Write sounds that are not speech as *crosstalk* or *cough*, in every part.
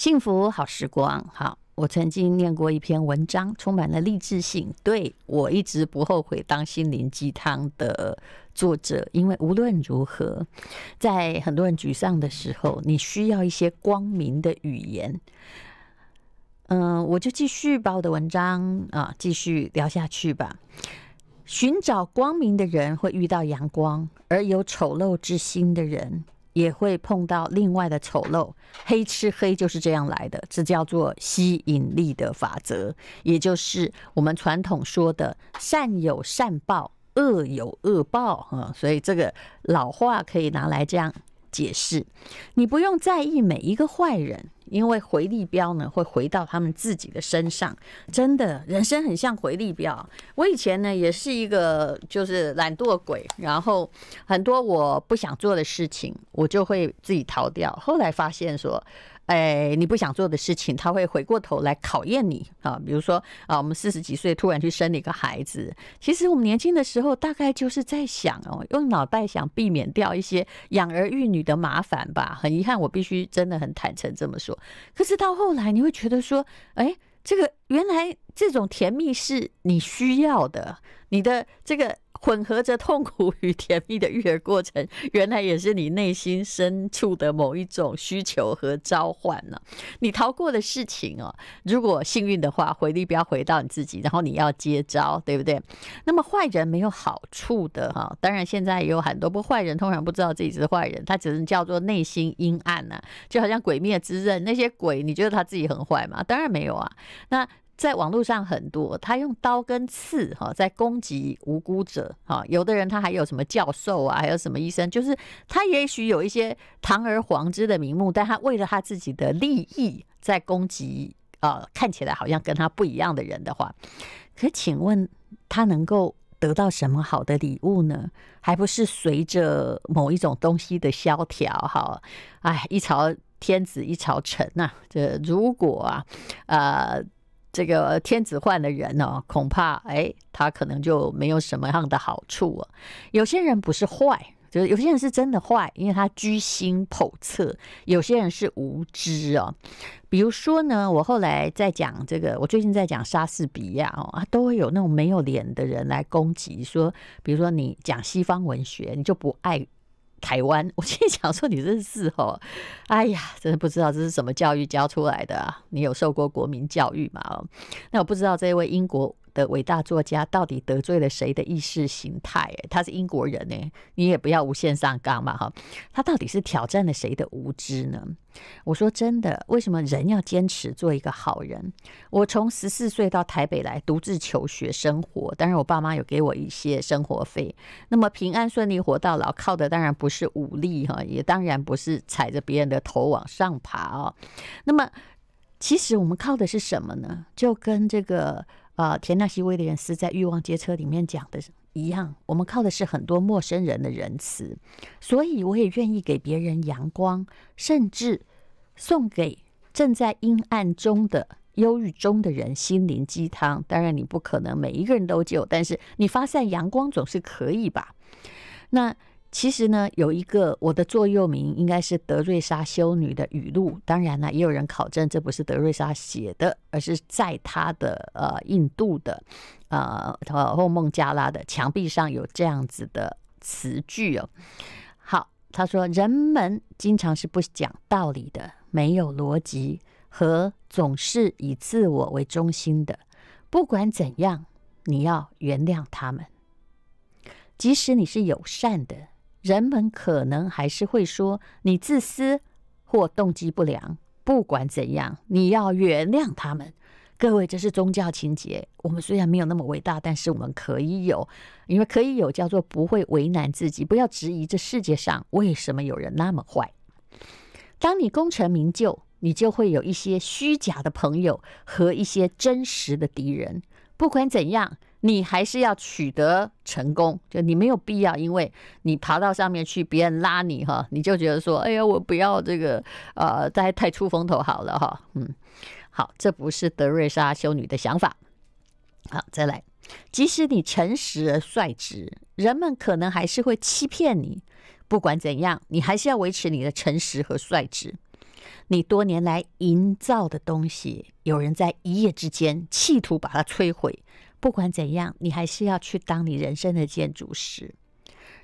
幸福好时光，好。我曾经念过一篇文章，充满了励志性。对我一直不后悔当心灵鸡汤的作者，因为无论如何，在很多人沮丧的时候，你需要一些光明的语言。嗯，我就继续把我的文章啊继续聊下去吧。寻找光明的人会遇到阳光，而有丑陋之心的人。也会碰到另外的丑陋，黑吃黑就是这样来的。这叫做吸引力的法则，也就是我们传统说的善有善报，恶有恶报啊。所以这个老话可以拿来这样解释。你不用在意每一个坏人。因为回力标呢，会回到他们自己的身上。真的，人生很像回力标。我以前呢，也是一个就是懒惰鬼，然后很多我不想做的事情，我就会自己逃掉。后来发现说。哎，你不想做的事情，他会回过头来考验你啊。比如说啊，我们四十几岁突然去生了一个孩子，其实我们年轻的时候大概就是在想哦，用脑袋想避免掉一些养儿育女的麻烦吧。很遗憾，我必须真的很坦诚这么说。可是到后来，你会觉得说，哎，这个原来这种甜蜜是你需要的，你的这个。混合着痛苦与甜蜜的育儿过程，原来也是你内心深处的某一种需求和召唤呢。你逃过的事情哦，如果幸运的话，回力不要回到你自己，然后你要接招，对不对？那么坏人没有好处的哈。当然现在也有很多不坏人，通常不知道自己是坏人，他只能叫做内心阴暗呢。就好像《鬼灭之刃》那些鬼，你觉得他自己很坏吗？当然没有啊。那。在网络上很多，他用刀跟刺哈在攻击无辜者哈，有的人他还有什么教授啊，还有什么医生，就是他也许有一些堂而皇之的名目，但他为了他自己的利益在攻击啊，看起来好像跟他不一样的人的话，可请问他能够得到什么好的礼物呢？还不是随着某一种东西的萧条？哈？哎，一朝天子一朝臣呐，这如果啊，呃。这个天子换的人呢，恐怕哎，他可能就没有什么样的好处啊。有些人不是坏，就是有些人是真的坏，因为他居心叵测；有些人是无知哦。比如说呢，我后来在讲这个，我最近在讲莎士比亚哦啊，都会有那种没有脸的人来攻击，说比如说你讲西方文学，你就不爱。台湾，*laughs* 我心里想说你真是哦，哎呀，真的不知道这是什么教育教出来的啊？你有受过国民教育吗？那我不知道这位英国。的伟大作家到底得罪了谁的意识形态？哎，他是英国人呢，你也不要无限上纲嘛哈。他到底是挑战了谁的无知呢？我说真的，为什么人要坚持做一个好人？我从十四岁到台北来独自求学生活，当然我爸妈有给我一些生活费。那么平安顺利活到老，靠的当然不是武力哈，也当然不是踩着别人的头往上爬哦。那么其实我们靠的是什么呢？就跟这个。啊，田纳西威廉斯在《欲望街车》里面讲的一样，我们靠的是很多陌生人的仁慈，所以我也愿意给别人阳光，甚至送给正在阴暗中的、忧郁中的人心灵鸡汤。当然，你不可能每一个人都救，但是你发散阳光总是可以吧？那。其实呢，有一个我的座右铭，应该是德瑞莎修女的语录。当然呢，也有人考证这不是德瑞莎写的，而是在她的呃印度的呃或孟加拉的墙壁上有这样子的词句哦。好，他说人们经常是不讲道理的，没有逻辑和总是以自我为中心的。不管怎样，你要原谅他们，即使你是友善的。人们可能还是会说你自私或动机不良。不管怎样，你要原谅他们。各位，这是宗教情结。我们虽然没有那么伟大，但是我们可以有，因为可以有叫做不会为难自己，不要质疑这世界上为什么有人那么坏。当你功成名就，你就会有一些虚假的朋友和一些真实的敌人。不管怎样。你还是要取得成功，就你没有必要，因为你爬到上面去，别人拉你哈，你就觉得说，哎呀，我不要这个，呃，太太出风头好了哈，嗯，好，这不是德瑞莎修女的想法。好，再来，即使你诚实而率直，人们可能还是会欺骗你。不管怎样，你还是要维持你的诚实和率直。你多年来营造的东西，有人在一夜之间企图把它摧毁。不管怎样，你还是要去当你人生的建筑师。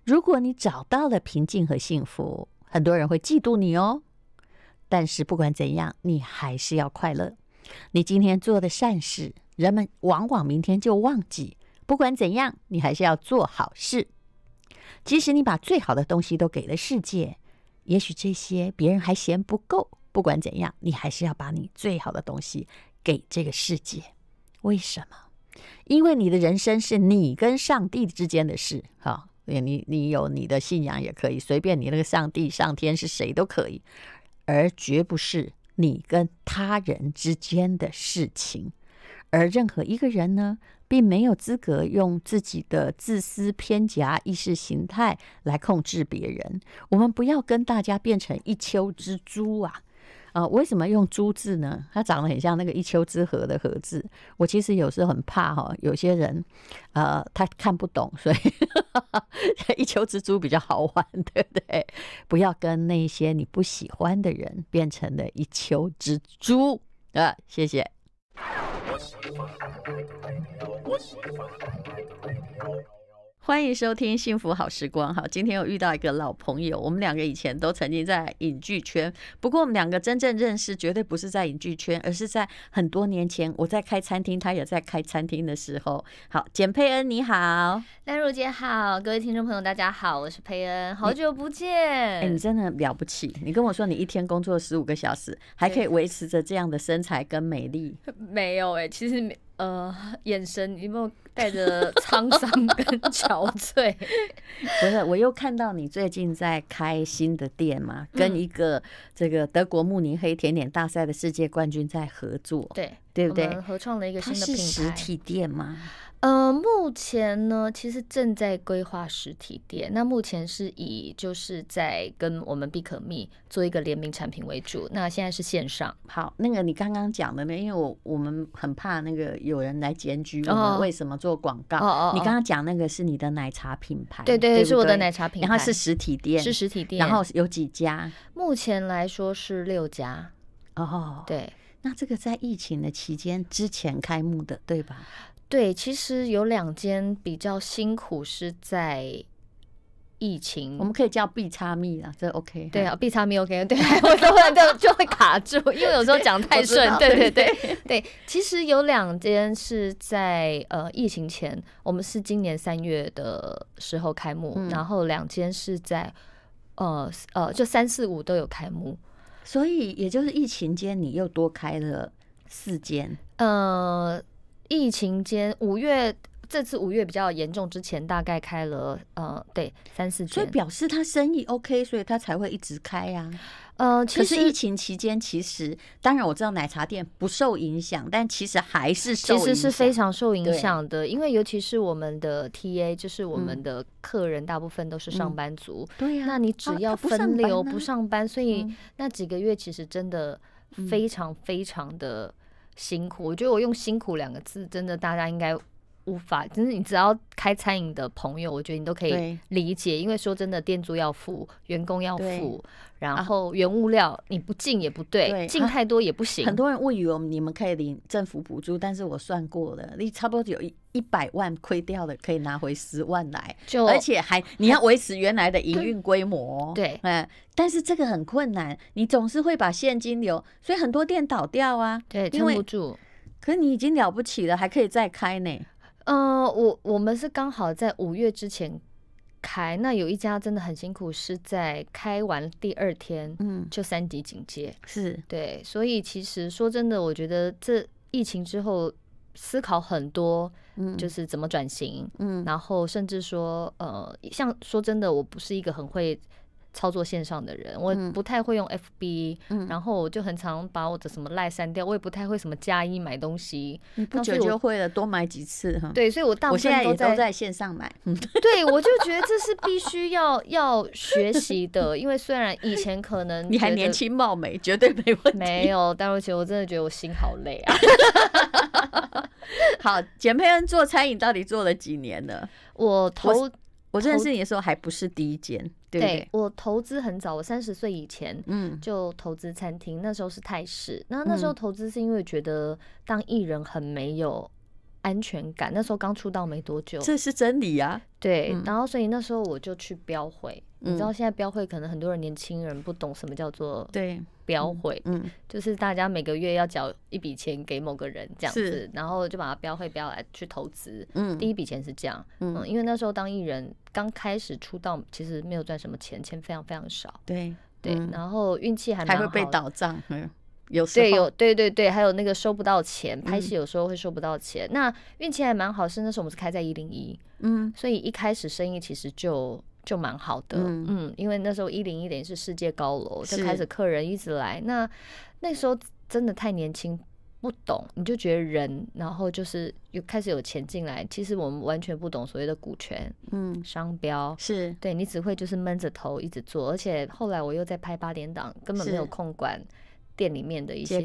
如果你找到了平静和幸福，很多人会嫉妒你哦。但是不管怎样，你还是要快乐。你今天做的善事，人们往往明天就忘记。不管怎样，你还是要做好事。即使你把最好的东西都给了世界，也许这些别人还嫌不够。不管怎样，你还是要把你最好的东西给这个世界。为什么？因为你的人生是你跟上帝之间的事，哈，你你有你的信仰也可以，随便你那个上帝上天是谁都可以，而绝不是你跟他人之间的事情。而任何一个人呢，并没有资格用自己的自私偏狭意识形态来控制别人。我们不要跟大家变成一丘之貉啊！啊，为什么用猪字呢？它长得很像那个一丘之貉的貉字。我其实有时候很怕哈，有些人，呃，他看不懂，所以 *laughs* 一丘之貉比较好玩，对不对？不要跟那些你不喜欢的人变成了一丘之猪啊！谢谢。欢迎收听《幸福好时光》好，今天又遇到一个老朋友，我们两个以前都曾经在影剧圈，不过我们两个真正认识绝对不是在影剧圈，而是在很多年前我在开餐厅，他也在开餐厅的时候。好，简佩恩你好，丹如姐好，各位听众朋友大家好，我是佩恩，好久不见，哎，你真的了不起，你跟我说你一天工作十五个小时，还可以维持着这样的身材跟美丽，*laughs* 没有哎，其实呃，眼神有没有？带着沧桑跟憔悴，不是？我又看到你最近在开新的店嘛，跟一个这个德国慕尼黑甜点大赛的世界冠军在合作，对对不对？合创了一个新的品牌，实体店吗？呃，目前呢，其实正在规划实体店。那目前是以就是在跟我们必可蜜做一个联名产品为主。那现在是线上。好，那个你刚刚讲的呢，因为我我们很怕那个有人来检举我们为什么做广告。哦哦。你刚刚讲那个是你的奶茶品牌？对对对，是我的奶茶品牌。然后是实体店，是实体店，然后有几家？目前来说是六家。哦，对。那这个在疫情的期间之前开幕的，对吧？对，其实有两间比较辛苦，是在疫情，我们可以叫 B 叉密啊，这 OK。对啊，B 叉密 OK。对，我突然就就会卡住，因为有时候讲太顺。对对对对，其实有两间是在呃疫情前，我们是今年三月的时候开幕，然后两间是在呃呃就三四五都有开幕，所以也就是疫情间你又多开了四间，呃。疫情间五月这次五月比较严重之前大概开了呃对三四家，所以表示他生意 OK，所以他才会一直开呀。呃，其实疫情期间其实当然我知道奶茶店不受影响，但其实还是其实是非常受影响的，因为尤其是我们的 TA 就是我们的客人大部分都是上班族，对呀，那你只要分流不上班，所以那几个月其实真的非常非常的。辛苦，我觉得我用“辛苦”两个字，真的大家应该。无法，就是你只要开餐饮的朋友，我觉得你都可以理解，因为说真的，店租要付，员工要付，然后原物料你不进也不对，进太多也不行。很多人误以为你们可以领政府补助，但是我算过了，你差不多有一一百万亏掉的，可以拿回十万来，而且还你要维持原来的营运 *laughs* 规模，对，嗯，但是这个很困难，你总是会把现金流，所以很多店倒掉啊，对，撑不住。可是你已经了不起了，还可以再开呢。嗯，我我们是刚好在五月之前开，那有一家真的很辛苦，是在开完第二天，嗯，就三级警戒，是对，所以其实说真的，我觉得这疫情之后思考很多，嗯，就是怎么转型，嗯，然后甚至说，呃，像说真的，我不是一个很会。操作线上的人，我不太会用 FB，嗯、然后我就很常把我的什么赖删掉。我也不太会什么加一买东西，不久就会了，多买几次哈。对，所以我大部分都在线上买。*laughs* 对，我就觉得这是必须要要学习的，因为虽然以前可能你还年轻貌美，绝对没问题，没有，但我觉得我真的觉得我心好累啊。*laughs* 好，简佩恩做餐饮到底做了几年呢？我投。我认识你的时候还不是第一间，对对？我投资很早，我三十岁以前，嗯，就投资餐厅。那时候是泰式，那那时候投资是因为觉得当艺人很没有安全感。那时候刚出道没多久，这是真理啊。对，然后所以那时候我就去标会。你知道现在标会可能很多人年轻人不懂什么叫做对标会，嗯，就是大家每个月要缴一笔钱给某个人这样子，然后就把它标会标来去投资，嗯，第一笔钱是这样，嗯，因为那时候当艺人刚开始出道，其实没有赚什么钱，钱非常非常少，对对，然后运气还还会被倒账，嗯，有对有对对对，还有那个收不到钱，拍戏有时候会收不到钱，那运气还蛮好，是那时候我们是开在一零一，嗯，所以一开始生意其实就。就蛮好的，嗯，因为那时候一零一零是世界高楼，就开始客人一直来。那那时候真的太年轻，不懂，你就觉得人，然后就是有开始有钱进来，其实我们完全不懂所谓的股权，嗯，商标是对你只会就是闷着头一直做，而且后来我又在拍八点档，根本没有空管店里面的一些。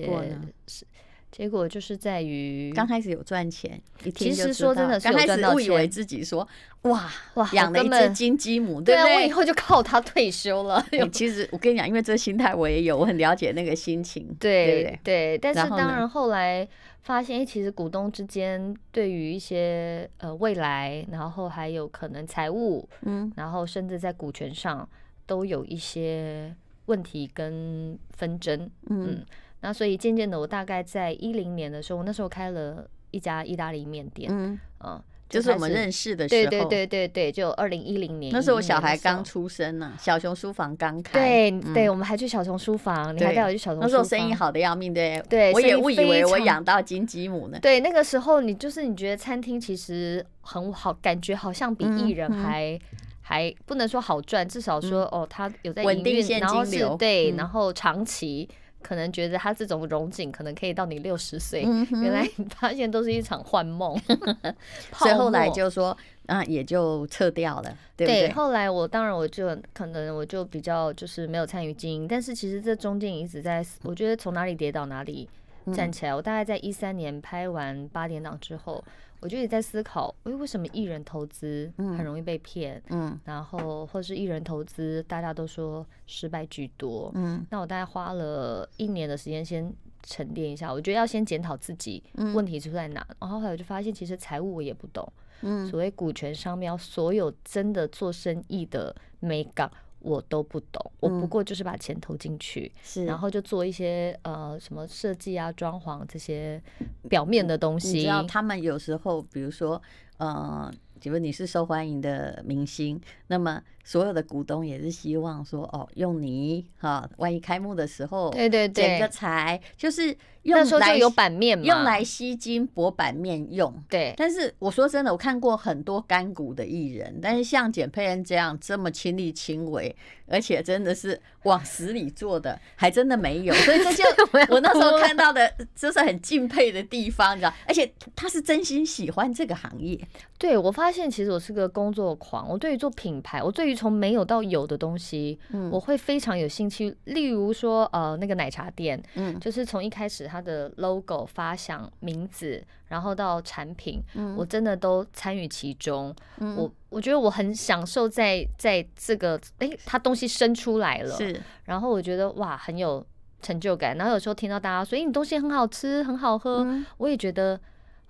结果就是在于刚开始有赚钱，其实说真的，刚开始误以为自己说哇哇养了一只金鸡母，对啊，我以后就靠它退休了。*laughs* 其实我跟你讲，因为这心态我也有，我很了解那个心情。对对，但是当然后来发现，其实股东之间对于一些呃未来，然后还有可能财务，嗯，然后甚至在股权上都有一些问题跟纷争，嗯。那所以渐渐的，我大概在一零年的时候，我那时候开了一家意大利面店，嗯，啊，就是我们认识的时候，对对对对对，就二零一零年，那时候我小孩刚出生呢，小熊书房刚开，对对，我们还去小熊书房，你还带我去小熊，那时候生意好的要命，对对，我也误以为我养到金鸡母呢，对，那个时候你就是你觉得餐厅其实很好，感觉好像比艺人还还不能说好赚，至少说哦，他有在稳定然后是对，然后长期。可能觉得他这种荣景可能可以到你六十岁，原来发现都是一场幻梦，*laughs* 所以后来就说啊也就撤掉了，对不对？后来我当然我就可能我就比较就是没有参与经营，但是其实这中间一直在，我觉得从哪里跌倒哪里站起来，我大概在一三年拍完八点档之后。我就也在思考，哎，为什么艺人投资很容易被骗？嗯，然后或者是艺人投资，大家都说失败居多。嗯，那我大概花了一年的时间先沉淀一下，我觉得要先检讨自己问题出在哪。然后后来就发现，其实财务我也不懂。嗯，所谓股权商标，所有真的做生意的美感，我都不懂，我不过就是把钱投进去，是，然后就做一些呃什么设计啊、装潢这些表面的东西。你知道，他们有时候，比如说，嗯，请问你是受欢迎的明星，那么。所有的股东也是希望说，哦，用你哈，万一开幕的时候，对对对，捡个财，就是那时候有版面嘛，用来吸金博版面用。对，但是我说真的，我看过很多干股的艺人，但是像简佩恩这样这么亲力亲为，而且真的是往死里做的，还真的没有。所以这就 *laughs* 我那时候看到的，就是很敬佩的地方，你知道？而且他是真心喜欢这个行业。对我发现，其实我是个工作狂，我对于做品牌，我对于从没有到有的东西，嗯，我会非常有兴趣。例如说，呃，那个奶茶店，嗯，就是从一开始它的 logo、发想、名字，然后到产品，嗯，我真的都参与其中。我我觉得我很享受在在这个，哎，它东西生出来了，是，然后我觉得哇，很有成就感。然后有时候听到大家说，哎，你东西很好吃，很好喝，我也觉得。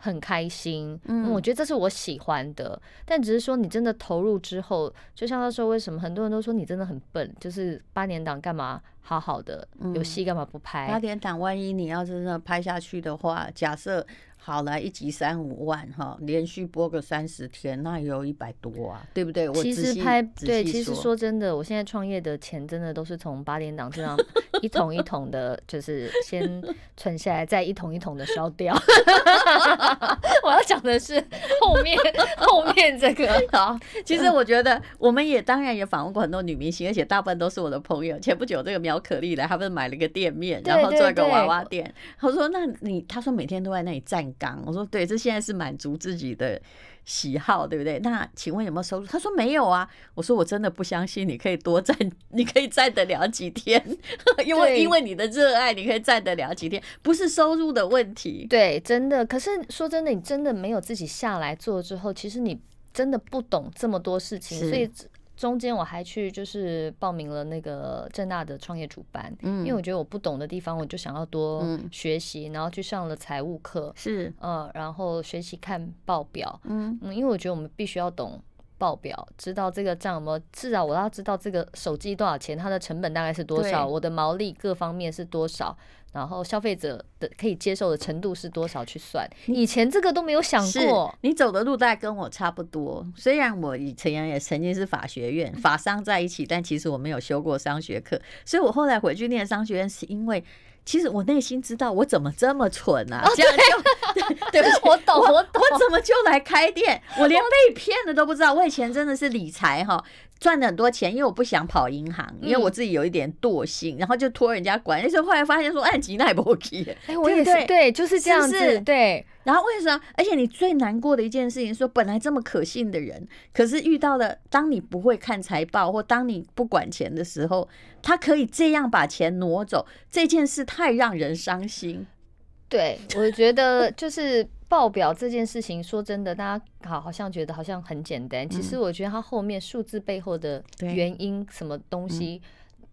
很开心，嗯，我觉得这是我喜欢的，但只是说你真的投入之后，就像他说为什么很多人都说你真的很笨，就是八年党干嘛好好的有戏干嘛不拍？八年党万一你要是那拍下去的话，假设好了，一集三五万哈，连续播个三十天，那有一百多啊，对不对？我其实拍对，其实说真的，我现在创业的钱真的都是从八点档这样一桶一桶的，就是先存下来，再一桶一桶的烧掉。*laughs* 我要讲的是后面后面这个啊 *laughs* *laughs* 其实我觉得我们也当然也访问过很多女明星，而且大部分都是我的朋友。前不久这个苗可丽来，她们买了个店面，然后做一个娃娃店。她说：“那你，她说每天都在那里站岗。”我说：“对，这现在是满足自己的。”喜好对不对？那请问有没有收入？他说没有啊。我说我真的不相信，你可以多站，你可以站得了几天，*laughs* 因为因为你的热爱，你可以站得了几天，不是收入的问题。对，真的。可是说真的，你真的没有自己下来做之后，其实你真的不懂这么多事情，所以。中间我还去就是报名了那个正大的创业主班，嗯，因为我觉得我不懂的地方，我就想要多学习，然后去上了财务课，是，嗯，然后学习看报表，嗯嗯，因为我觉得我们必须要懂。报表知道这个账么？至少我要知道这个手机多少钱，它的成本大概是多少，我的毛利各方面是多少，然后消费者的可以接受的程度是多少去算。以前这个都没有想过。你走的路大概跟我差不多。虽然我以前也曾经是法学院、法商在一起，但其实我没有修过商学课，所以我后来回去念商学院是因为。其实我内心知道，我怎么这么蠢啊？对，*laughs* *laughs* 对不起，我懂，我懂我怎么就来开店？我连被骗的都不知道。我以前真的是理财哈。赚了很多钱，因为我不想跑银行，因为我自己有一点惰性，然后就托人家管。那时候后来发现说，按吉奈博基，哎，我也是，对，就是这样子，对。然后为什么？而且你最难过的一件事情，说本来这么可信的人，可是遇到了，当你不会看财报或当你不管钱的时候，他可以这样把钱挪走，这件事太让人伤心。对，我觉得就是。报表这件事情，说真的，大家好好像觉得好像很简单，其实我觉得它后面数字背后的原因，什么东西，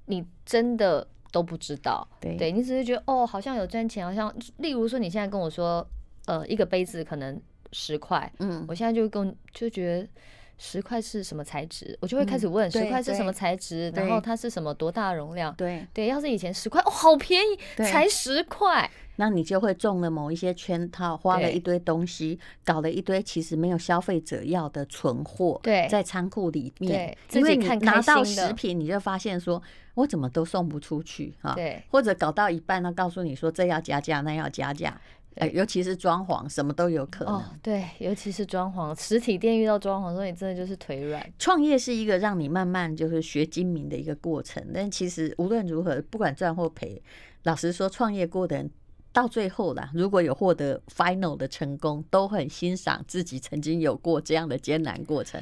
你真的都不知道。对，对你只是觉得哦，好像有赚钱，好像，例如说你现在跟我说，呃，一个杯子可能十块，嗯，我现在就跟就觉得。十块是什么材质？我就会开始问十块是什么材质，然后它是什么多大容量？对对，要是以前十块哦，好便宜，才十块，那你就会中了某一些圈套，花了一堆东西，搞了一堆其实没有消费者要的存货，对，在仓库里面，因为你拿到食品，你就发现说我怎么都送不出去啊？对，或者搞到一半呢，告诉你说这要加价，那要加价。*laughs* 哎，尤其是装潢，什么都有可能。对，尤其是装潢，实体店遇到装潢，所以真的就是腿软。创业是一个让你慢慢就是学精明的一个过程，但其实无论如何，不管赚或赔，老实说，创业过的人到最后啦，如果有获得 final 的成功，都很欣赏自己曾经有过这样的艰难过程。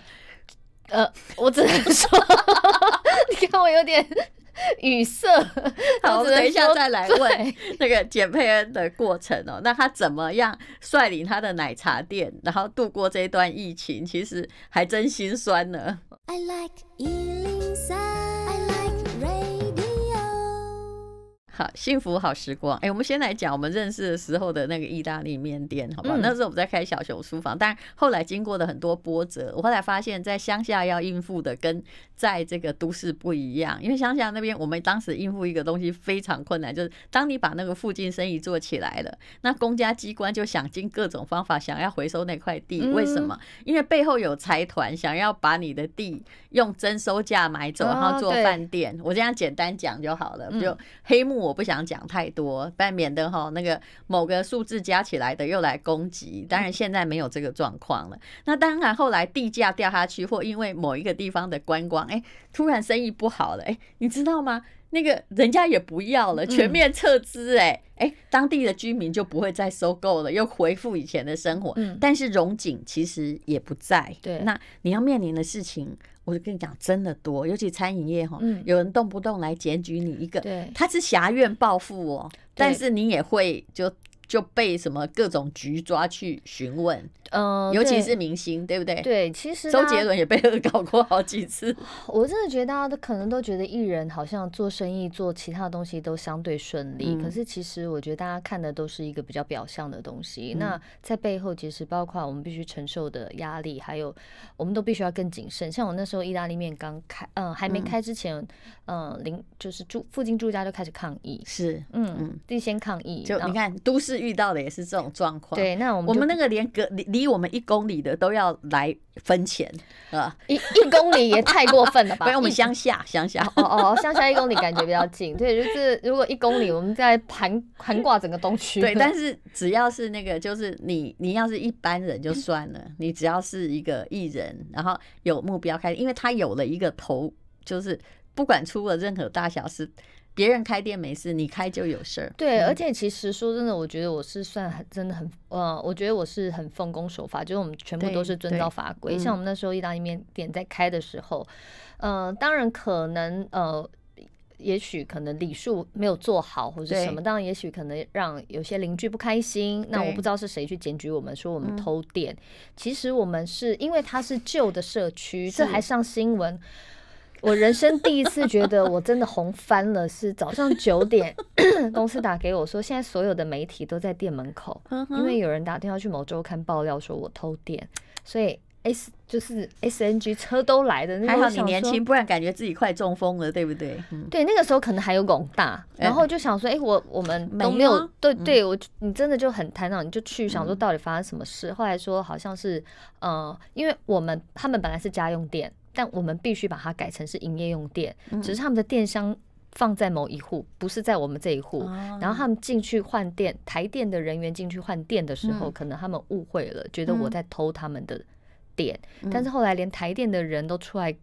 呃，我只能说，*laughs* 你看我有点。*laughs* 语塞，*laughs* 好，我等一下再来问 *laughs* 那个简佩恩的过程哦。那他怎么样率领他的奶茶店，然后度过这段疫情？其实还真心酸呢。I like 好，幸福好时光。哎，我们先来讲我们认识的时候的那个意大利面店，好吧？那时候我们在开小熊书房，但后来经过了很多波折，我后来发现，在乡下要应付的跟在这个都市不一样。因为乡下那边，我们当时应付一个东西非常困难，就是当你把那个附近生意做起来了，那公家机关就想尽各种方法想要回收那块地。为什么？因为背后有财团想要把你的地用征收价买走，然后做饭店。我这样简单讲就好了。就黑幕。我不想讲太多，不然免得哈那个某个数字加起来的又来攻击。当然现在没有这个状况了。那当然后来地价掉下去，或因为某一个地方的观光，哎，突然生意不好了，哎，你知道吗？那个人家也不要了，全面撤资，哎哎，当地的居民就不会再收购了，又恢复以前的生活。嗯、但是荣景其实也不在，对，那你要面临的事情。我就跟你讲，真的多，尤其餐饮业哈，有人动不动来检举你一个，对，他是狭怨报复哦，但是你也会就。就被什么各种局抓去询问，嗯，尤其是明星，对不对？对，其实周杰伦也被恶搞过好几次。*laughs* 我真的觉得大家都可能都觉得艺人好像做生意做其他东西都相对顺利，可是其实我觉得大家看的都是一个比较表象的东西。那在背后，其实包括我们必须承受的压力，还有我们都必须要更谨慎。像我那时候意大利面刚开，嗯，还没开之前，嗯，邻就是住附近住家就开始抗议，是，嗯，嗯，最先抗议。就你看，都市。遇到的也是这种状况。对，那我们我们那个连隔离离我们一公里的都要来分钱啊！*laughs* 一一公里也太过分了吧？因 *laughs* 为我们乡下，乡下，哦哦，乡下一公里感觉比较近。对，就是如果一公里，我们在盘盘挂整个东区。对，但是只要是那个，就是你你要是一般人就算了，你只要是一个艺人，然后有目标开，因为他有了一个头，就是不管出了任何大小事。别人开店没事，你开就有事儿。对，而且其实说真的，我觉得我是算真的很，呃，我觉得我是很奉公守法，就是我们全部都是遵照法规。像我们那时候意大利面店在开的时候，呃，当然可能，呃，也许可能礼数没有做好或者是什么，当然也许可能让有些邻居不开心。那我不知道是谁去检举我们说我们偷店，其实我们是因为它是旧的社区，这还上新闻。我人生第一次觉得我真的红翻了，是早上九点，*coughs* 公司打给我说，现在所有的媒体都在店门口，因为有人打电话去某周刊爆料说我偷店，所以 S 就是 SNG 车都来的。那还好你年轻，不然感觉自己快中风了，对不对？对，那个时候可能还有巩大，然后就想说，哎，我我们都没有，对对，我你真的就很坦荡，你就去想说到底发生什么事。后来说好像是，呃，因为我们他们本来是家用店。但我们必须把它改成是营业用电，只是他们的电箱放在某一户，不是在我们这一户。然后他们进去换电，台电的人员进去换电的时候，可能他们误会了，觉得我在偷他们的电。但是后来连台电的人都出来，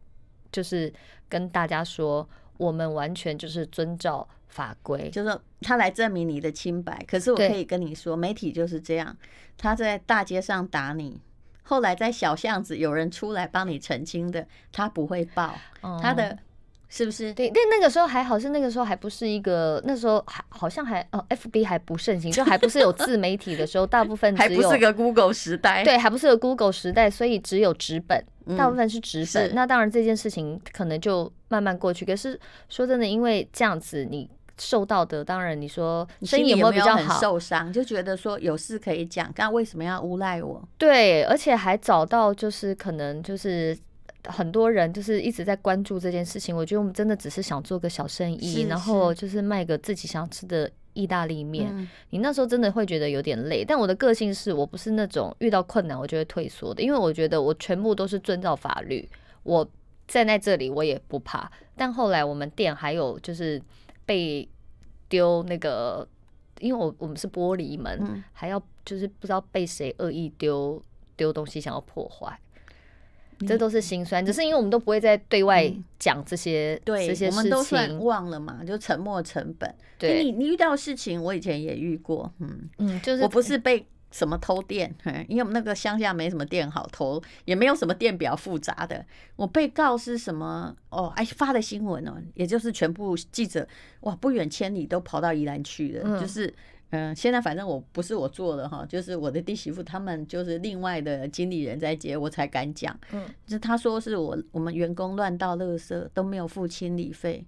就是跟大家说，我们完全就是遵照法规，就是他来证明你的清白。可是我可以跟你说，媒体就是这样，他在大街上打你。后来在小巷子有人出来帮你澄清的，他不会爆，他的是不是？对，但那个时候还好，是那个时候还不是一个，那时候还好像还哦，FB 还不盛行，就还不是有自媒体的时候，大部分还不是个 Google 时代，对，还不是个 Google 时代，所以只有纸本，大部分是纸本。那当然这件事情可能就慢慢过去。可是说真的，因为这样子你。受到的当然，你说生意有没有比较好？受伤？就觉得说有事可以讲，但为什么要诬赖我？对，而且还找到就是可能就是很多人就是一直在关注这件事情。我觉得我们真的只是想做个小生意，然后就是卖个自己想吃的意大利面。你那时候真的会觉得有点累，但我的个性是我不是那种遇到困难我就会退缩的，因为我觉得我全部都是遵照法律，我站在这里我也不怕。但后来我们店还有就是。被丢那个，因为我我们是玻璃门，还要就是不知道被谁恶意丢丢东西，想要破坏，这都是心酸。只是因为我们都不会再对外讲这些这些事情，我们都算忘了嘛，就沉默成本。对你，你遇到事情，我以前也遇过，嗯嗯，就是我不是被。什么偷电？*laughs* 因为我们那个乡下没什么电好偷，也没有什么电表复杂的。我被告是什么？哦，哎，发的新闻哦，也就是全部记者哇不远千里都跑到宜兰去的，就是嗯，现在反正我不是我做的哈，就是我的弟媳妇他们就是另外的经理人在接，我才敢讲。嗯，就他说是我我们员工乱倒垃圾都没有付清理费，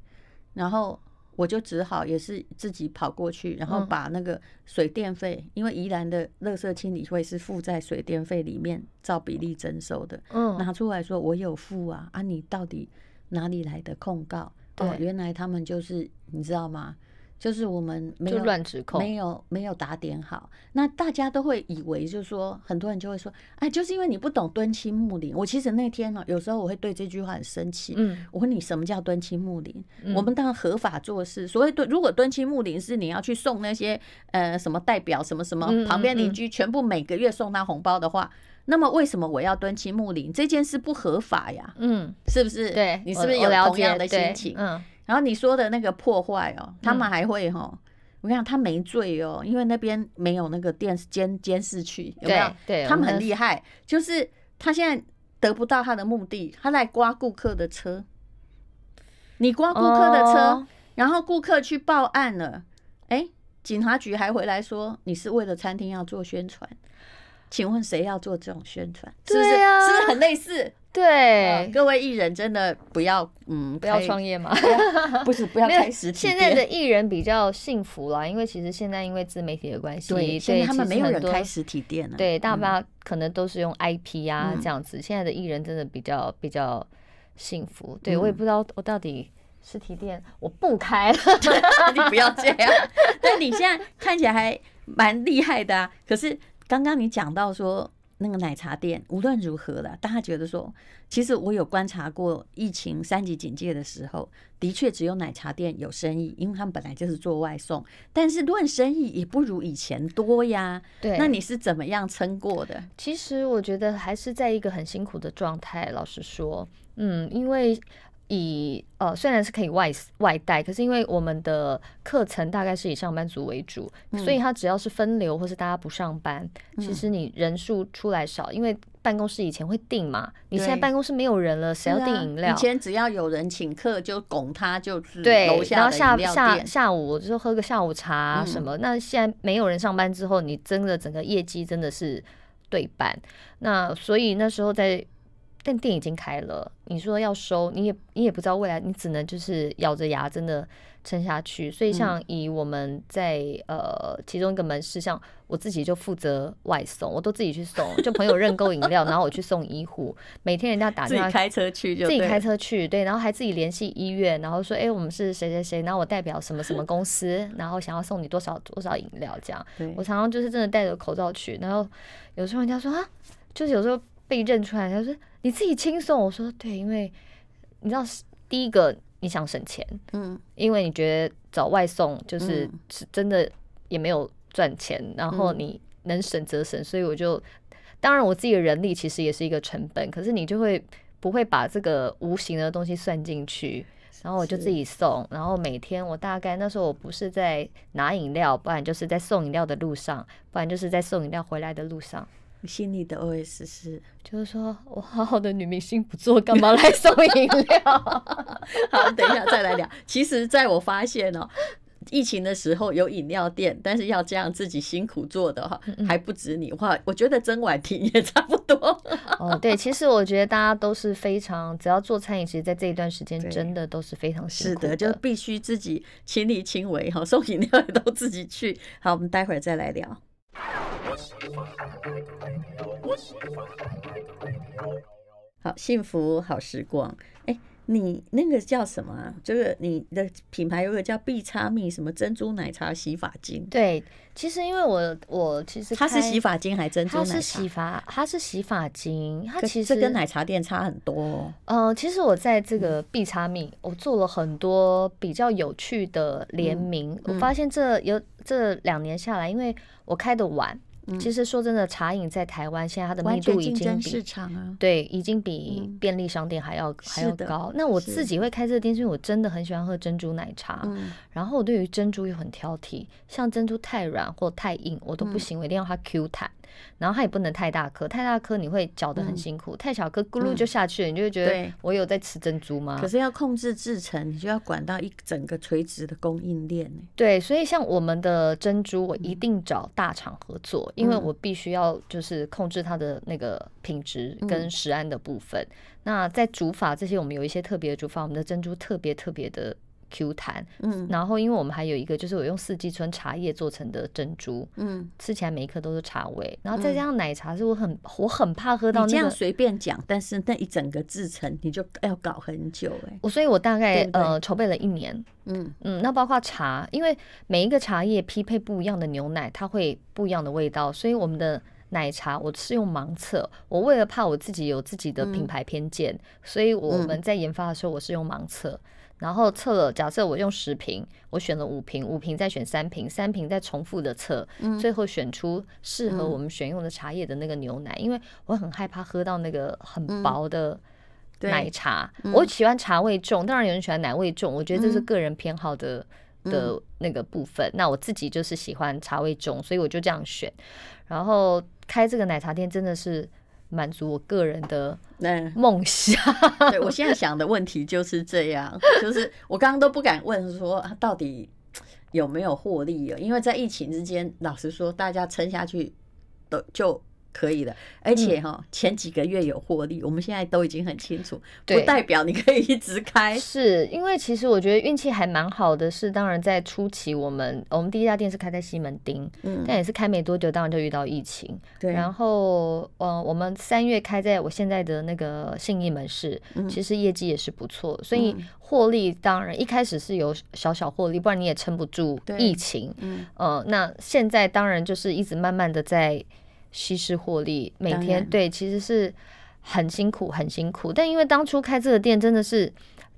然后。我就只好也是自己跑过去，然后把那个水电费，因为宜兰的垃圾清理费是附在水电费里面照比例征收的，拿出来说我有付啊，啊你到底哪里来的控告？对，原来他们就是你知道吗？就是我们没有乱指控，没有没有打点好，那大家都会以为，就是说很多人就会说，哎，就是因为你不懂蹲亲睦邻。我其实那天呢，有时候我会对这句话很生气。嗯，我说你什么叫蹲亲睦邻？我们当然合法做事。所谓蹲，如果蹲亲睦邻是你要去送那些呃什么代表什么什么，旁边邻居全部每个月送他红包的话，那么为什么我要蹲亲睦邻？这件事不合法呀？嗯，是不是？对，你是不是有同样的心情？嗯。然后你说的那个破坏哦，他们还会哈？我讲他没罪哦，因为那边没有那个电监监视器，有没有？对他们很厉害，就是他现在得不到他的目的，他在刮顾客的车。你刮顾客的车，然后顾客去报案了，哎，警察局还回来说你是为了餐厅要做宣传，请问谁要做这种宣传？是？呀，是不是很类似？对，各位艺人真的不要，嗯，不要创业嘛？不 *laughs* 是，不要开 *laughs* 实体现在的艺人比较幸福啦，因为其实现在因为自媒体的关系，对，以他们没有人开实体店了。对，大家可能都是用 IP 呀这样子。现在的艺人真的比较比较幸福。对我也不知道我到底实体店我不开了，*laughs* 你不要这样。但你现在看起来还蛮厉害的啊。可是刚刚你讲到说。那个奶茶店无论如何了，大家觉得说，其实我有观察过疫情三级警戒的时候，的确只有奶茶店有生意，因为他们本来就是做外送，但是论生意也不如以前多呀。对，那你是怎么样撑过的？其实我觉得还是在一个很辛苦的状态，老实说，嗯，因为。以呃虽然是可以外外带，可是因为我们的课程大概是以上班族为主，所以他只要是分流或是大家不上班，其实你人数出来少，因为办公室以前会订嘛，你现在办公室没有人了，谁要订饮料？以前只要有人请客就拱他，就是对，然后下下下午就喝个下午茶什么，那现在没有人上班之后，你真的整个业绩真的是对半。那所以那时候在。但店已经开了，你说要收你也你也不知道未来，你只能就是咬着牙真的撑下去。所以像以我们在呃其中一个门市，像我自己就负责外送，我都自己去送，就朋友认购饮料，然后我去送医护，每天人家打电话，自己开车去就自己开车去，对，然后还自己联系医院，然后说哎我们是谁谁谁，然后我代表什么什么公司，然后想要送你多少多少饮料这样。我常常就是真的戴着口罩去，然后有时候人家说啊，就是有时候被认出来，他说。你自己轻松，我说对，因为你知道是第一个你想省钱，嗯，因为你觉得找外送就是是真的也没有赚钱，然后你能省则省，所以我就当然我自己的人力其实也是一个成本，可是你就会不会把这个无形的东西算进去，然后我就自己送，然后每天我大概那时候我不是在拿饮料，不然就是在送饮料的路上，不然就是在送饮料回来的路上。心里的 OS 是，就是说我好好的女明星不做，干嘛来送饮料？*laughs* 好，等一下再来聊。其实，在我发现哦，疫情的时候有饮料店，但是要这样自己辛苦做的哈，还不止你话，我觉得曾婉婷也差不多。哦，对，其实我觉得大家都是非常，只要做餐饮，其实，在这一段时间真的都是非常辛苦的，就必须自己亲力亲为哈，送饮料也都自己去。好，我们待会儿再来聊。好幸福，好时光，哎。你那个叫什么？就是你的品牌有个叫 B 叉蜜，什么珍珠奶茶洗发精？对，其实因为我我其实它是洗发精，还珍珠奶它是洗发，它是洗发精，它其实跟奶茶店差很多。呃，其实我在这个 B 叉蜜，我做了很多比较有趣的联名。我发现这有这两年下来，因为我开的晚。其实说真的，茶饮在台湾现在它的密度已经比市场啊，对，已经比便利商店还要还要高。那我自己会开这个店，是因为我真的很喜欢喝珍珠奶茶，然后我对于珍珠又很挑剔，像珍珠太软或太硬我都不行，我一定要它 Q 弹。然后它也不能太大颗，太大颗你会搅得很辛苦；太小颗咕噜就下去了，你就会觉得我有在吃珍珠吗？可是要控制制成，你就要管到一整个垂直的供应链呢。对，所以像我们的珍珠，我一定找大厂合作，因为我必须要就是控制它的那个品质跟食安的部分。那在煮法这些，我们有一些特别的煮法，我们的珍珠特别特别的。Q 弹，嗯，然后因为我们还有一个就是我用四季春茶叶做成的珍珠，嗯，吃起来每一颗都是茶味，然后再加上奶茶是我很我很怕喝到那样随便讲，但是那一整个制成你就要搞很久哎，我所以我大概呃筹备了一年，嗯嗯，那包括茶，因为每一个茶叶匹配不一样的牛奶，它会不一样的味道，所以我们的奶茶我是用盲测，我为了怕我自己有自己的品牌偏见，所以我们在研发的时候我是用盲测。然后测了，假设我用十瓶，我选了五瓶，五瓶再选三瓶，三瓶再重复的测，最后选出适合我们选用的茶叶的那个牛奶，因为我很害怕喝到那个很薄的奶茶。我喜欢茶味重，当然有人喜欢奶味重，我觉得这是个人偏好的的那个部分。那我自己就是喜欢茶味重，所以我就这样选。然后开这个奶茶店真的是。满足我个人的那梦想。*laughs* 对我现在想的问题就是这样，就是我刚刚都不敢问说到底有没有获利啊，因为在疫情之间，老实说，大家撑下去都就。可以的，而且哈，前几个月有获利，我们现在都已经很清楚，不代表你可以一直开。是因为其实我觉得运气还蛮好的，是当然在初期，我们我们第一家店是开在西门町，嗯，但也是开没多久，当然就遇到疫情，对。然后嗯，我们三月开在我现在的那个信义门市，其实业绩也是不错，所以获利当然一开始是有小小获利，不然你也撑不住疫情，嗯。呃，那现在当然就是一直慢慢的在。稀释获利，每天对，其实是很辛苦，很辛苦。但因为当初开这个店真的是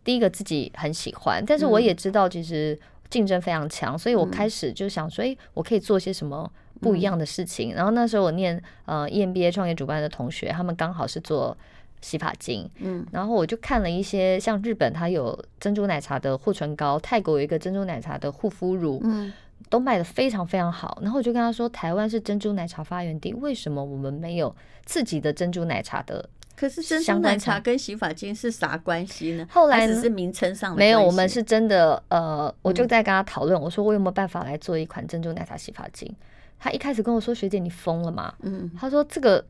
第一个自己很喜欢，但是我也知道其实竞争非常强，所以我开始就想说，哎，我可以做些什么不一样的事情。然后那时候我念呃 EMBA 创业主办的同学，他们刚好是做洗发精，嗯，然后我就看了一些像日本它有珍珠奶茶的护唇膏，泰国有一个珍珠奶茶的护肤乳，嗯。都卖的非常非常好，然后我就跟他说，台湾是珍珠奶茶发源地，为什么我们没有自己的珍珠奶茶的？可是珍珠奶茶跟洗发精是啥关系呢？后来只是名称上没有，我们是真的呃，我就在跟他讨论，我说我有没有办法来做一款珍珠奶茶洗发精？他一开始跟我说，学姐你疯了吗？嗯，他说这个。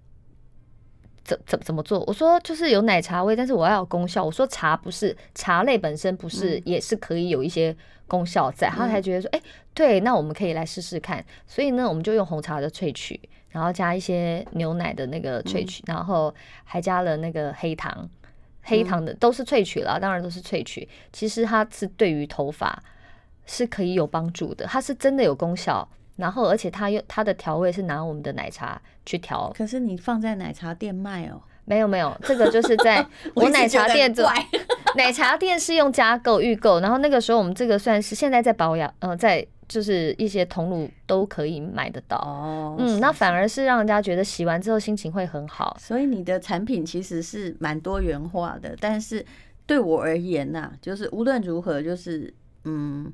怎怎怎么做？我说就是有奶茶味，但是我要有功效。我说茶不是茶类本身不是，也是可以有一些功效在。他才觉得说，哎，对，那我们可以来试试看。所以呢，我们就用红茶的萃取，然后加一些牛奶的那个萃取，然后还加了那个黑糖。黑糖的都是萃取了，当然都是萃取。其实它是对于头发是可以有帮助的，它是真的有功效。然后，而且它又它的调味是拿我们的奶茶去调。可是你放在奶茶店卖哦？没有没有，这个就是在 *laughs* 我奶茶店做。*laughs* 奶茶店是用加购预购，然后那个时候我们这个算是现在在保养，呃，在就是一些桐庐都可以买得到。哦，嗯，那反而是让人家觉得洗完之后心情会很好。所以你的产品其实是蛮多元化的，但是对我而言呐，就是无论如何，就是嗯，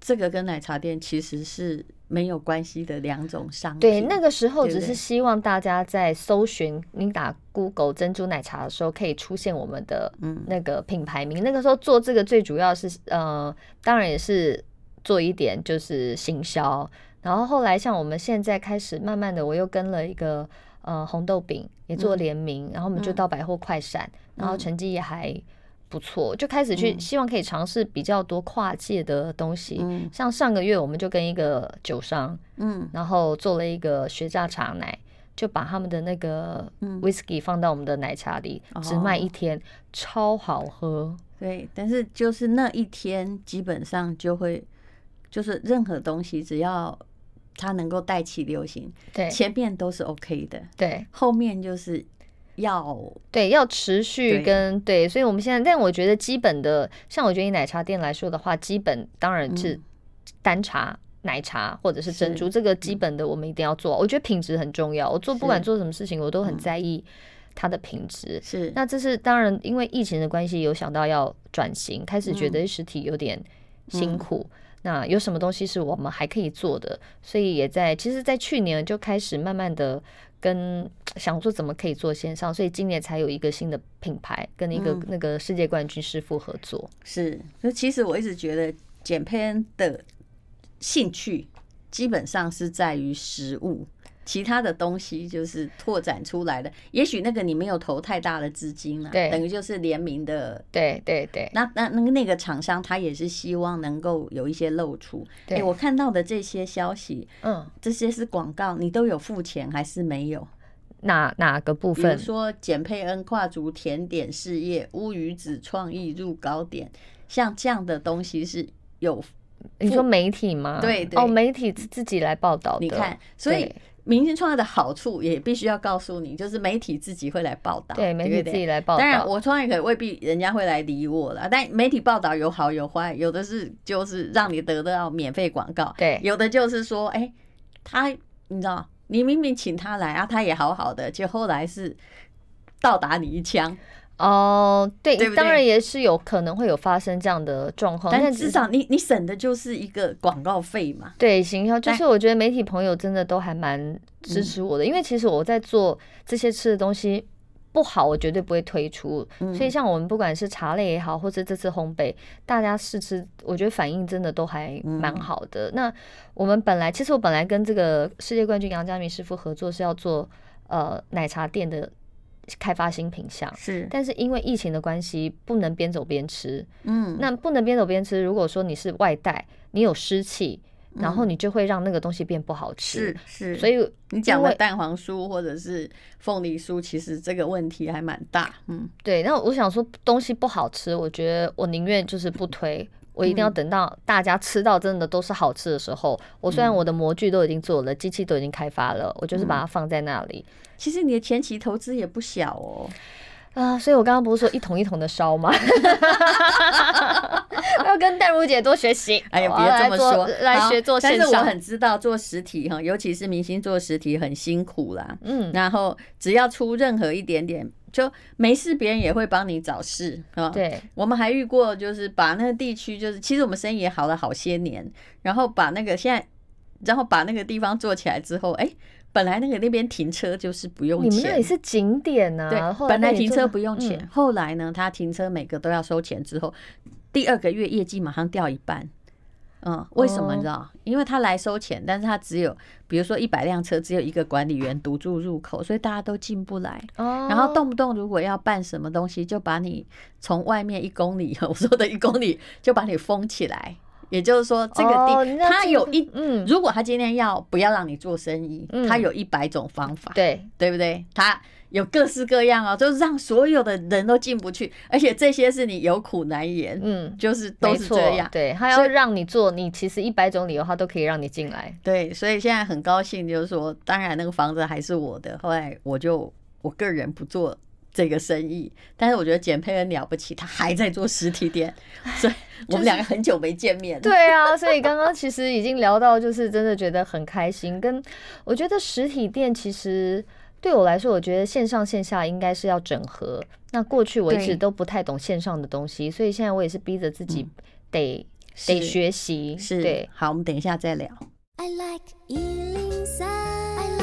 这个跟奶茶店其实是。没有关系的两种商品。对，那个时候只是希望大家在搜寻你打 Google 珍珠奶茶的时候，可以出现我们的那个品牌名。那个时候做这个最主要是，呃，当然也是做一点就是行销。然后后来像我们现在开始，慢慢的我又跟了一个呃红豆饼也做联名，然后我们就到百货快闪，然后成绩也还。不错，就开始去希望可以尝试比较多跨界的东西，像上个月我们就跟一个酒商，嗯，然后做了一个学榨茶奶，就把他们的那个 whiskey 放到我们的奶茶里，只卖一天，超好喝。对，但是就是那一天基本上就会，就是任何东西只要它能够带起流行，对，前面都是 OK 的，对，后面就是。要对，要持续跟对，所以我们现在，但我觉得基本的，像我觉得以奶茶店来说的话，基本当然是单茶、奶茶或者是珍珠这个基本的，我们一定要做。我觉得品质很重要，我做不管做什么事情，我都很在意它的品质。是，那这是当然，因为疫情的关系，有想到要转型，开始觉得实体有点辛苦。那有什么东西是我们还可以做的？所以也在，其实，在去年就开始慢慢的。跟想说怎么可以做线上，所以今年才有一个新的品牌，跟一个那个世界冠军师傅合作。是，那其实我一直觉得简片的兴趣基本上是在于食物。其他的东西就是拓展出来的，也许那个你没有投太大的资金了，对，等于就是联名的，对对对。那那那个那个厂商他也是希望能够有一些露出。对我看到的这些消息，嗯，这些是广告，你都有付钱还是没有？哪哪个部分？比如说简佩恩跨足甜点事业，乌鱼子创意入糕点，像这样的东西是有，你说媒体吗？对对，哦，媒体自己来报道的，你看，所以。明星创业的好处也必须要告诉你，就是媒体自己会来报道。对，媒体自己来报道。当然，我创业可未必人家会来理我了。但媒体报道有好有坏，有的是就是让你得到免费广告，对；有的就是说，哎，他你知道，你明明请他来啊，他也好好的，就后来是倒打你一枪。哦，对，当然也是有可能会有发生这样的状况，但是至少你你省的就是一个广告费嘛。对，行销就是我觉得媒体朋友真的都还蛮支持我的，因为其实我在做这些吃的东西不好，我绝对不会推出。所以像我们不管是茶类也好，或是这次烘焙，大家试吃，我觉得反应真的都还蛮好的。那我们本来其实我本来跟这个世界冠军杨家明师傅合作是要做呃奶茶店的。开发新品项是，但是因为疫情的关系，不能边走边吃。嗯，那不能边走边吃。如果说你是外带，你有湿气，然后你就会让那个东西变不好吃。是是，所以你讲的蛋黄酥或者是凤梨酥，其实这个问题还蛮大。嗯，对。那我想说，东西不好吃，我觉得我宁愿就是不推。我一定要等到大家吃到真的都是好吃的时候。我虽然我的模具都已经做了，机器都已经开发了，我就是把它放在那里。其实你的前期投资也不小哦。啊，所以我刚刚不是说一桶一桶的烧吗？*laughs* 要跟戴茹姐多学习。哎呀，别这么说，来学做。但是我很知道做实体哈，尤其是明星做实体很辛苦啦。嗯，然后只要出任何一点点，就没事，别人也会帮你找事啊。对，我们还遇过，就是把那个地区，就是其实我们生意也好了好些年，然后把那个现在，然后把那个地方做起来之后，哎。本来那个那边停车就是不用钱，你们那里是景点啊。对，本来停车不用钱，后来呢，他停车每个都要收钱，之后第二个月业绩马上掉一半。嗯，为什么你知道？因为他来收钱，但是他只有，比如说一百辆车，只有一个管理员堵住入口，所以大家都进不来。哦。然后动不动如果要办什么东西，就把你从外面一公里，*laughs* 我说的一公里就把你封起来。也就是说，这个地他有一，嗯，如果他今天要不要让你做生意，他有一百种方法，对对不对？他有各式各样啊，就是让所有的人都进不去，而且这些是你有苦难言，嗯，就是都是这样，对他要让你做，你其实一百种理由他都可以让你进来，对，所以现在很高兴，就是说，当然那个房子还是我的，后来我就我个人不做。这个生意，但是我觉得简佩恩了不起，他还在做实体店，所以我们两个很久没见面。对啊，所以刚刚其实已经聊到，就是真的觉得很开心。跟我觉得实体店其实对我来说，我觉得线上线下应该是要整合。那过去我一直都不太懂线上的东西，所以现在我也是逼着自己得得学习。是，对，好，我们等一下再聊。I like like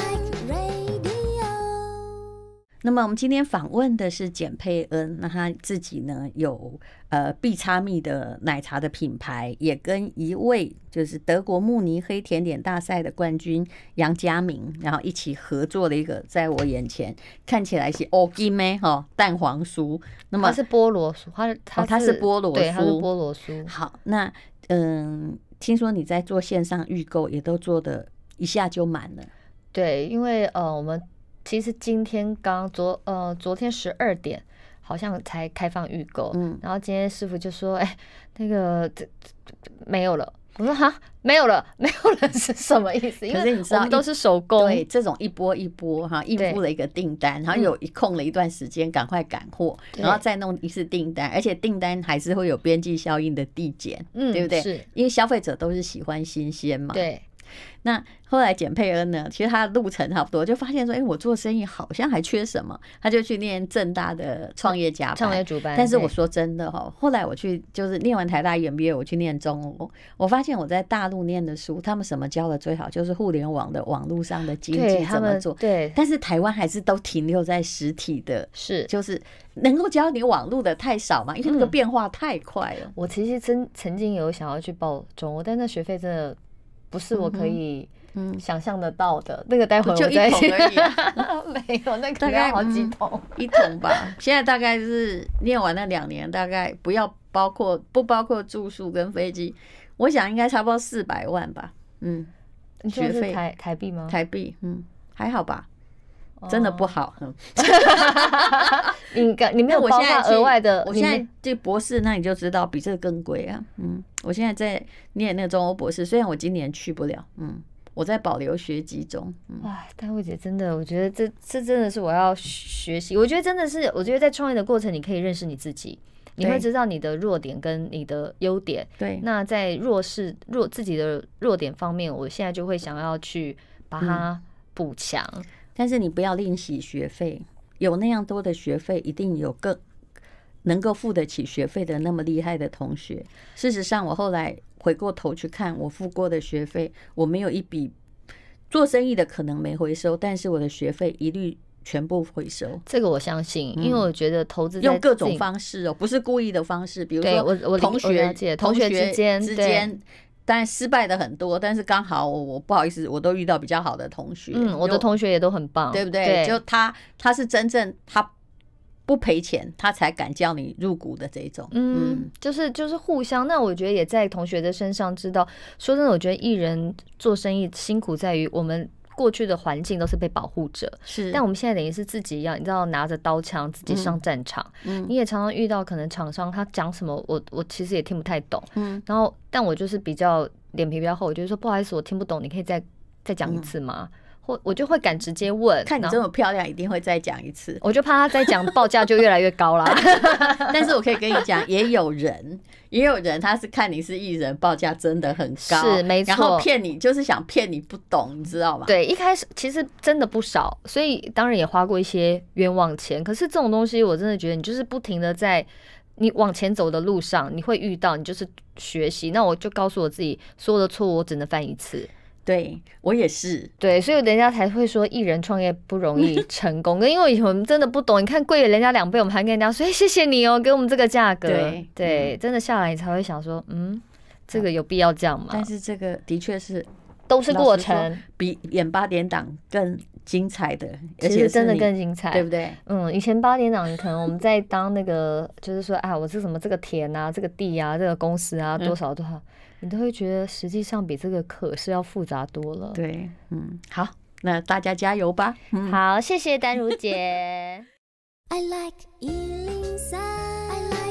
那么我们今天访问的是简佩恩，那他自己呢有呃必差蜜的奶茶的品牌，也跟一位就是德国慕尼黑甜点大赛的冠军杨佳明，然后一起合作的一个，在我眼前看起来是 Ogive 哈蛋黄酥，那么它是菠萝酥，它它它是菠萝酥，它是菠萝酥。好，那嗯，听说你在做线上预购，也都做的一下就满了。对，因为呃我们。其实今天刚昨呃昨天十二点好像才开放预购，嗯，然后今天师傅就说，哎，那个这没有了。我说哈没有了 *laughs* 没有了是什么意思？因为你知道，都是手工，对这种一波一波哈应付了一个订单，然后有一空了一段时间赶快赶货，然后再弄一次订单，而且订单还是会有边际效应的递减，嗯，对不对？是，因为消费者都是喜欢新鲜嘛，对。那后来简佩恩呢？其实他的路程差不多，就发现说：“哎，我做生意好像还缺什么？”他就去念正大的创业家创业主班。但是我说真的哈，后来我去就是念完台大 MBA，我去念中我发现我在大陆念的书，他们什么教的最好，就是互联网的网络上的经济怎么做。对，但是台湾还是都停留在实体的，是就是能够教你网络的太少嘛，因为那个变化太快了。我其实曾曾经有想要去报中文，但那学费真的。不是我可以想象得到的，那个待会儿就一桶而已，*laughs* 没有那个大概好几桶，一桶吧。现在大概是念完那两年，大概不要包括不包括住宿跟飞机，我想应该差不多四百万吧。嗯，学费台台币吗？台币，嗯，还好吧。真的不好，*laughs* 你该你没有。我现在额外的，我现在这博士，那你就知道比这个更贵啊。嗯，我现在在念那个中欧博士，虽然我今年去不了，嗯，我在保留学籍中。哇，大卫姐，真的，我觉得这这真的是我要学习。我觉得真的是，我觉得在创业的过程，你可以认识你自己，你会知道你的弱点跟你的优点。对，那在弱势弱自己的弱点方面，我现在就会想要去把它补强。但是你不要吝惜学费，有那样多的学费，一定有更能够付得起学费的那么厉害的同学。事实上，我后来回过头去看我付过的学费，我没有一笔做生意的可能没回收，但是我的学费一律全部回收。这个我相信，因为我觉得投资用各种方式哦，不是故意的方式，比如说我我同学同学之间之间。但失败的很多，但是刚好我我不好意思，我都遇到比较好的同学，嗯，我的同学也都很棒，对不对？就他他是真正他不赔钱，他才敢叫你入股的这种，嗯，就是就是互相。那我觉得也在同学的身上知道，说真的，我觉得艺人做生意辛苦在于我们。过去的环境都是被保护者，是，但我们现在等于是自己一样，你知道，拿着刀枪自己上战场。嗯，你也常常遇到可能厂商他讲什么，我我其实也听不太懂。嗯，然后但我就是比较脸皮比较厚，我就说不好意思，我听不懂，你可以再再讲一次吗？或我就会敢直接问，看你这么漂亮，一定会再讲一次。我就怕他再讲，报价就越来越高啦。*laughs* 但是，我可以跟你讲，也有人，也有人，他是看你是艺人，报价真的很高，是没错。然后骗你，就是想骗你不懂，你知道吗？对，一开始其实真的不少，所以当然也花过一些冤枉钱。可是这种东西，我真的觉得你就是不停的在你往前走的路上，你会遇到，你就是学习。那我就告诉我自己，所有的错误我只能犯一次。对，我也是。对，所以人家才会说艺人创业不容易 *laughs* 成功，因为我们真的不懂。你看贵了人家两倍，我们还跟人家说：“哎，谢谢你哦，给我们这个价格。”对对，真的下来你才会想说：“嗯，这个有必要这样吗？”但是这个的确是都是过程，比演八点档更精彩的，而且真的更精彩，对不对？嗯，以前八点档可能我们在当那个，就是说，啊，我是什么这个田啊，这个地啊，这个公司啊，多少多少。你都会觉得实际上比这个可是要复杂多了。对，嗯，好，那大家加油吧。好，谢谢丹如姐。*laughs* I like 103, I l i k